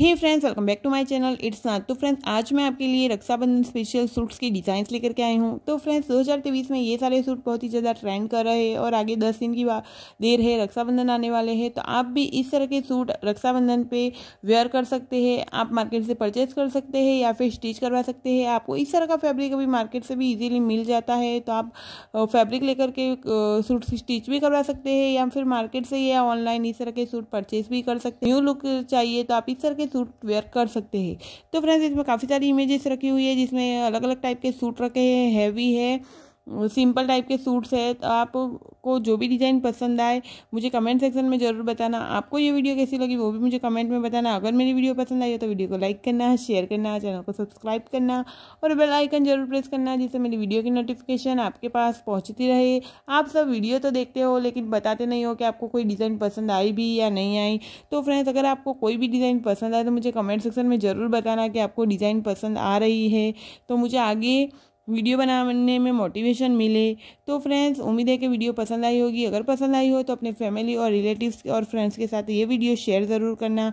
hey friends welcome back to my channel it's Nath तो friends आज मैं आपके लिए रक्षाबंधन स्पेशल सूट्स की डिज़ाइंस लेकर के आई हूँ तो फ्रेंड्स 2023 में ये सारे सूट बहुत ही ज़्यादा ट्रेंड कर रहे हैं और आगे 10 दिन की देर है रक्षाबंधन आने वाले हैं तो आप भी इस तरह के सूट रक्षाबंधन पे वेयर कर सकते हैं आप मार्केट से परचेज कर सकते हैं या फिर स्टिच करवा सकते हैं आपको इस तरह का फैब्रिक अभी मार्केट से भी ईजिली मिल जाता है तो आप फैब्रिक लेकर के सूट स्टिच भी करवा सकते हैं या फिर मार्केट से या ऑनलाइन इस तरह के सूट परचेज भी कर सकते हैं न्यू लुक चाहिए तो आप इस तरह के सूट वेयर कर सकते हैं तो फ्रेंड्स इसमें काफ़ी सारी इमेजेस रखी हुई है जिसमें अलग अलग टाइप के सूट रखे हैं हैवी है सिंपल टाइप के सूट्स है तो आपको जो भी डिज़ाइन पसंद आए मुझे कमेंट सेक्शन में ज़रूर बताना आपको ये वीडियो कैसी लगी वो भी मुझे कमेंट में बताना अगर मेरी वीडियो पसंद आई हो तो वीडियो को लाइक करना शेयर करना चैनल को सब्सक्राइब करना और बेल आइकन जरूर प्रेस करना जिससे मेरी वीडियो की नोटिफिकेशन आपके पास पहुँचती रहे आप सब वीडियो तो देखते हो लेकिन बताते नहीं हो कि आपको कोई डिज़ाइन पसंद आई भी या नहीं आई तो फ्रेंड्स अगर आपको कोई भी डिज़ाइन पसंद आए तो मुझे कमेंट सेक्शन में ज़रूर बताना कि आपको डिज़ाइन पसंद आ रही है तो मुझे आगे वीडियो बनाने में मोटिवेशन मिले तो फ्रेंड्स उम्मीद है कि वीडियो पसंद आई होगी अगर पसंद आई हो तो अपने फैमिली और रिलेटिव्स और फ्रेंड्स के साथ ये वीडियो शेयर ज़रूर करना